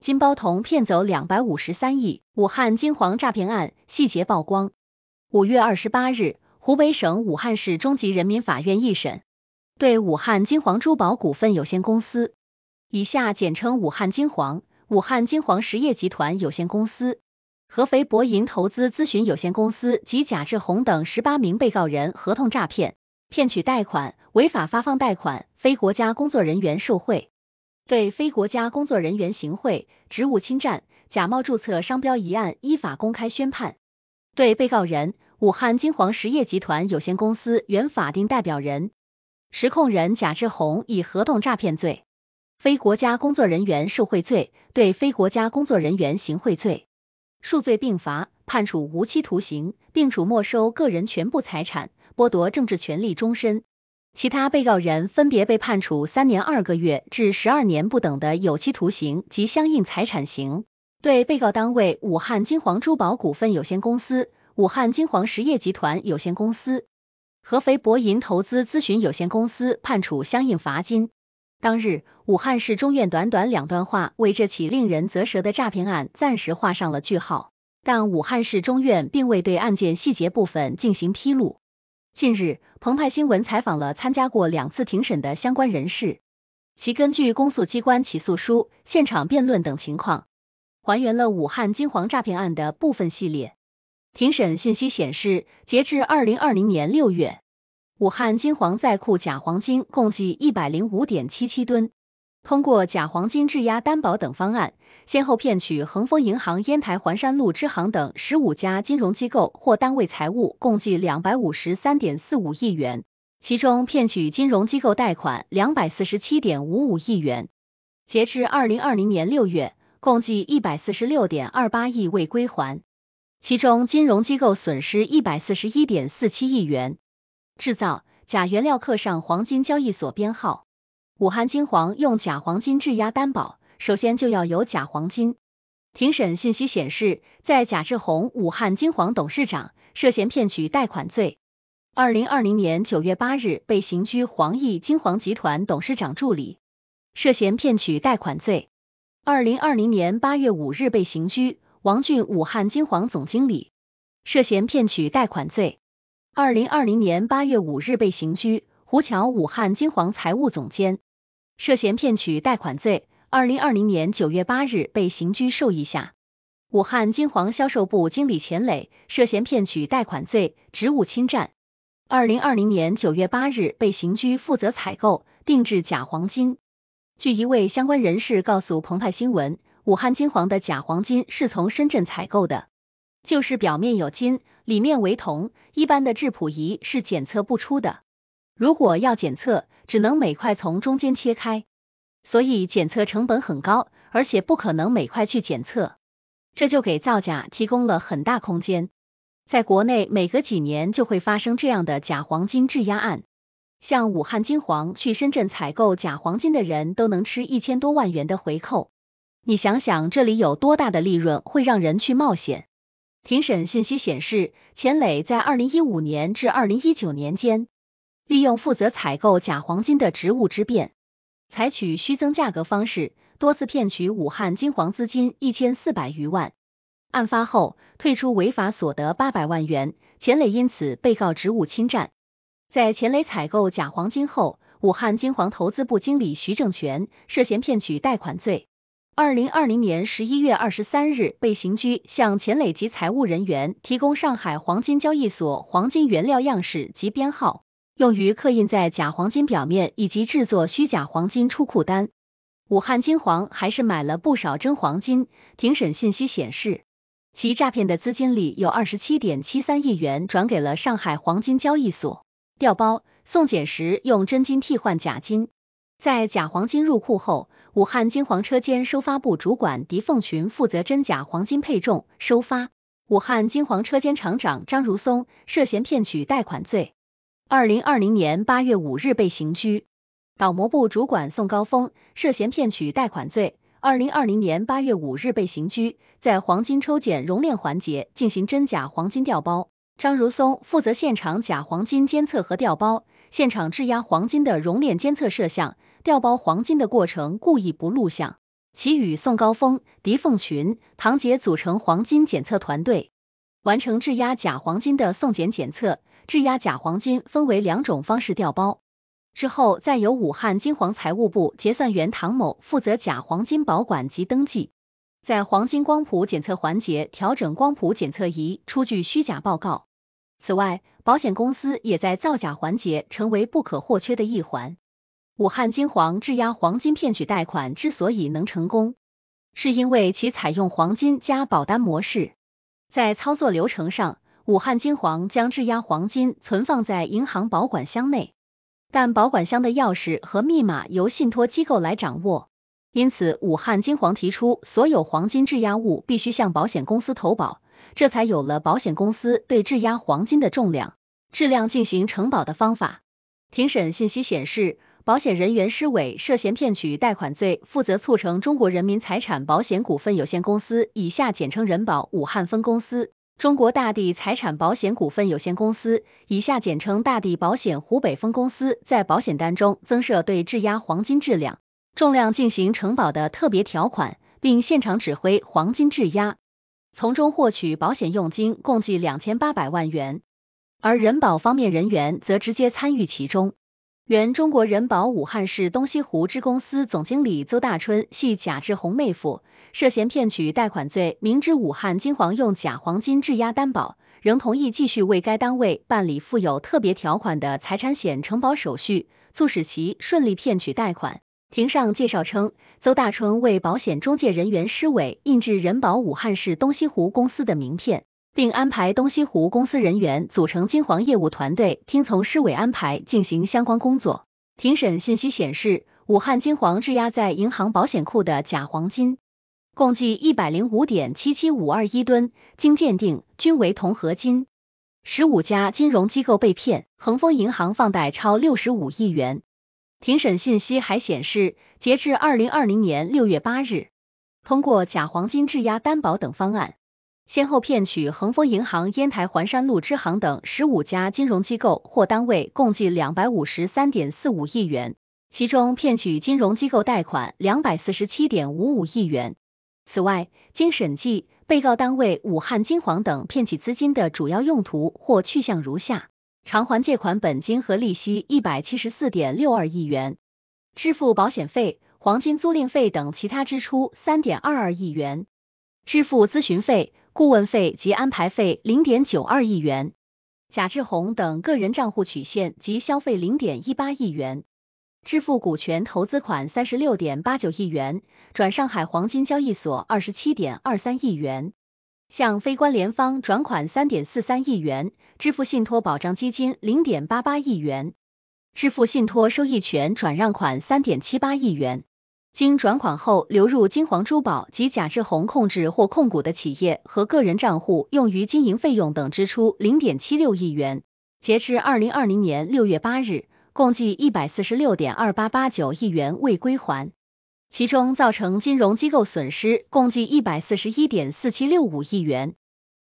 金包童骗走两百五十三亿，武汉金黄诈骗案细节曝光。五月二十八日，湖北省武汉市中级人民法院一审对武汉金黄珠宝股份有限公司（以下简称武汉金黄）、武汉金黄实业集团有限公司、合肥博银投资咨询有限公司及贾志红等十八名被告人合同诈骗、骗取贷款、违法发放贷款、非国家工作人员受贿。对非国家工作人员行贿、职务侵占、假冒注册商标一案，依法公开宣判。对被告人武汉金煌实业集团有限公司原法定代表人、实控人贾志宏，以合同诈骗罪、非国家工作人员受贿罪、对非国家工作人员行贿罪数罪并罚，判处无期徒刑，并处没收个人全部财产，剥夺政治权利终身。其他被告人分别被判处三年二个月至十二年不等的有期徒刑及相应财产刑，对被告单位武汉金黄珠宝股份有限公司、武汉金黄石业集团有限公司、合肥博银投资咨询有限公司判处相应罚金。当日，武汉市中院短短两段话为这起令人啧舌的诈骗案暂时画上了句号，但武汉市中院并未对案件细节部分进行披露。近日，澎湃新闻采访了参加过两次庭审的相关人士，其根据公诉机关起诉书、现场辩论等情况，还原了武汉金黄诈骗案的部分系列庭审信息。显示，截至二零二零年六月，武汉金黄在库假黄金共计一百零五点七七吨。通过假黄金质押担保等方案，先后骗取恒丰银行烟台环山路支行等十五家金融机构或单位财物共计两百五十三点四五亿元，其中骗取金融机构贷款两百四十七点五五亿元。截至二零二零年六月，共计一百四十六点二八亿未归还，其中金融机构损失一百四十一点四七亿元。制造假原料刻上黄金交易所编号。武汉金黄用假黄金质押担保，首先就要有假黄金。庭审信息显示，在贾志宏（武汉金黄董事长）涉嫌骗取贷款罪，二零二零年九月八日被刑拘；黄毅（金黄集团董事长助理）涉嫌骗取贷款罪，二零二零年八月五日被刑拘；王俊（武汉金黄总经理）涉嫌骗取贷款罪，二零二零年八月五日被刑拘；胡桥（武汉金黄财务总监）。涉嫌骗取贷款罪，二零二零年九月八日被刑拘，受役下。武汉金黄销售部经理钱磊涉嫌骗取贷款罪、职务侵占，二零二零年九月八日被刑拘。负责采购定制假黄金。据一位相关人士告诉澎湃新闻，武汉金黄的假黄金是从深圳采购的，就是表面有金，里面为铜，一般的质谱仪是检测不出的。如果要检测，只能每块从中间切开，所以检测成本很高，而且不可能每块去检测，这就给造假提供了很大空间。在国内，每隔几年就会发生这样的假黄金质押案，像武汉金黄去深圳采购假黄金的人都能吃一千多万元的回扣，你想想这里有多大的利润，会让人去冒险？庭审信息显示，钱磊在二零一五年至二零一九年间。利用负责采购假黄金的职务之便，采取虚增价格方式，多次骗取武汉金黄资金一千四百余万。案发后，退出违法所得八百万元，钱磊因此被告职务侵占。在钱磊采购假黄金后，武汉金黄投资部经理徐正全涉嫌骗取贷款罪，二零二零年十一月二十三日被刑拘，向钱磊及财务人员提供上海黄金交易所黄金原料样式及编号。用于刻印在假黄金表面以及制作虚假黄金出库单。武汉金黄还是买了不少真黄金。庭审信息显示，其诈骗的资金里有二十七点七三亿元转给了上海黄金交易所。调包送检时用真金替换假金，在假黄金入库后，武汉金黄车间收发部主管狄凤群负责真假黄金配重收发。武汉金黄车间厂长张如松涉嫌骗取贷款罪。二零二零年八月五日被刑拘，导模部主管宋高峰涉嫌骗取贷款罪，二零二零年八月五日被刑拘，在黄金抽检熔炼环节进行真假黄金调包，张如松负责现场假黄金监测和调包，现场质押黄金的熔炼监测摄像，调包黄金的过程故意不录像，其与宋高峰、狄凤群、唐杰组成黄金检测团队，完成质押假黄金的送检检测。质押假黄金分为两种方式调包，之后再由武汉金黄财务部结算员唐某负责假黄金保管及登记，在黄金光谱检测环节调整光谱检测仪，出具虚假报告。此外，保险公司也在造假环节成为不可或缺的一环。武汉金黄质押黄金骗取贷款之所以能成功，是因为其采用黄金加保单模式，在操作流程上。武汉金黄将质押黄金存放在银行保管箱内，但保管箱的钥匙和密码由信托机构来掌握。因此，武汉金黄提出所有黄金质押物必须向保险公司投保，这才有了保险公司对质押黄金的重量、质量进行承保的方法。庭审信息显示，保险人员施伟涉嫌骗取贷款罪，负责促成中国人民财产保险股份有限公司以下简称人保武汉分公司。中国大地财产保险股份有限公司（以下简称大地保险湖北分公司）在保险单中增设对质押黄金质量、重量进行承保的特别条款，并现场指挥黄金质押，从中获取保险佣金共计两千八百万元。而人保方面人员则直接参与其中。原中国人保武汉市东西湖支公司总经理邹大春系贾志红妹夫，涉嫌骗取贷款罪，明知武汉金黄用假黄金质押担保，仍同意继续为该单位办理附有特别条款的财产险承保手续，促使其顺利骗取贷款。庭上介绍称，邹大春为保险中介人员，施伟印制人保武汉市东西湖公司的名片。并安排东西湖公司人员组成金黄业务团队，听从市委安排进行相关工作。庭审信息显示，武汉金黄质押在银行保险库的假黄金，共计一百零五点七七五二一吨，经鉴定均为铜合金。十五家金融机构被骗，恒丰银行放贷超六十五亿元。庭审信息还显示，截至二零二零年六月八日，通过假黄金质押担保等方案。先后骗取恒丰银行烟台环山路支行等十五家金融机构或单位共计两百五十三点四五亿元，其中骗取金融机构贷款两百四十七点五五亿元。此外，经审计，被告单位武汉金黄等骗取资金的主要用途或去向如下：偿还借款本金和利息一百七十四点六二亿元，支付保险费、黄金租赁费等其他支出三点二二亿元，支付咨询费。顾问费及安排费零点九二亿元，贾志宏等个人账户取现及消费零点一八亿元，支付股权投资款三十六点八九亿元，转上海黄金交易所二十七点二三亿元，向非关联方转款三点四三亿元，支付信托保障基金零点八八亿元，支付信托收益权转让款三点七八亿元。经转款后流入金黄珠宝及贾志宏控制或控股的企业和个人账户，用于经营费用等支出零点七六亿元。截至二零二零年六月八日，共计一百四十六点二八八九亿元未归还，其中造成金融机构损失共计一百四十一点四七六五亿元。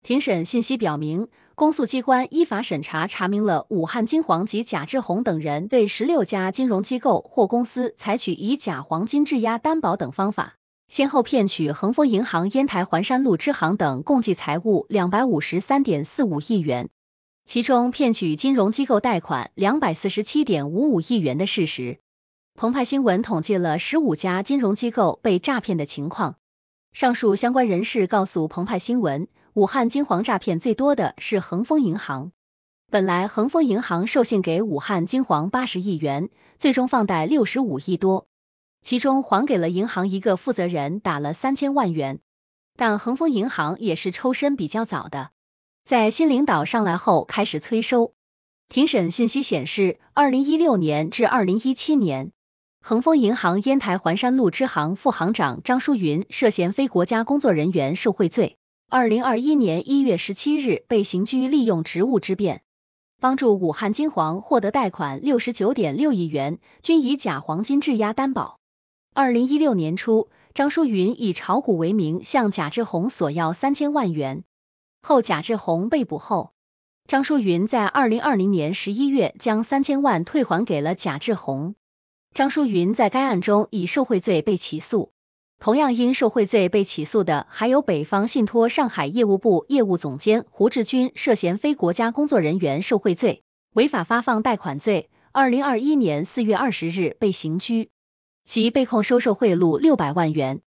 庭审信息表明。公诉机关依法审查，查明了武汉金黄及贾志红等人对十六家金融机构或公司采取以假黄金质押担保等方法，先后骗取恒丰银行烟台环山路支行等共计财物两百五十三点四五亿元，其中骗取金融机构贷款两百四十七点五五亿元的事实。澎湃新闻统计了十五家金融机构被诈骗的情况。上述相关人士告诉澎湃新闻。武汉金黄诈骗最多的是恒丰银行，本来恒丰银行授信给武汉金黄八十亿元，最终放贷六十五亿多，其中还给了银行一个负责人打了三千万元，但恒丰银行也是抽身比较早的，在新领导上来后开始催收。庭审信息显示，二零一六年至二零一七年，恒丰银行烟台环山路支行副行长张淑云涉嫌非国家工作人员受贿罪。二零二一年一月十七日，被刑拘，利用职务之便，帮助武汉金黄获得贷款六十九点六亿元，均以假黄金质押担保。二零一六年初，张淑云以炒股为名向贾志宏索要三千万元，后贾志宏被捕后，张淑云在二零二零年十一月将三千万退还给了贾志宏。张淑云在该案中以受贿罪被起诉。同样因受贿罪被起诉的，还有北方信托上海业务部业务总监胡志军，涉嫌非国家工作人员受贿罪、违法发放贷款罪，二零二一年四月二十日被刑拘，其被控收受贿赂六百万元。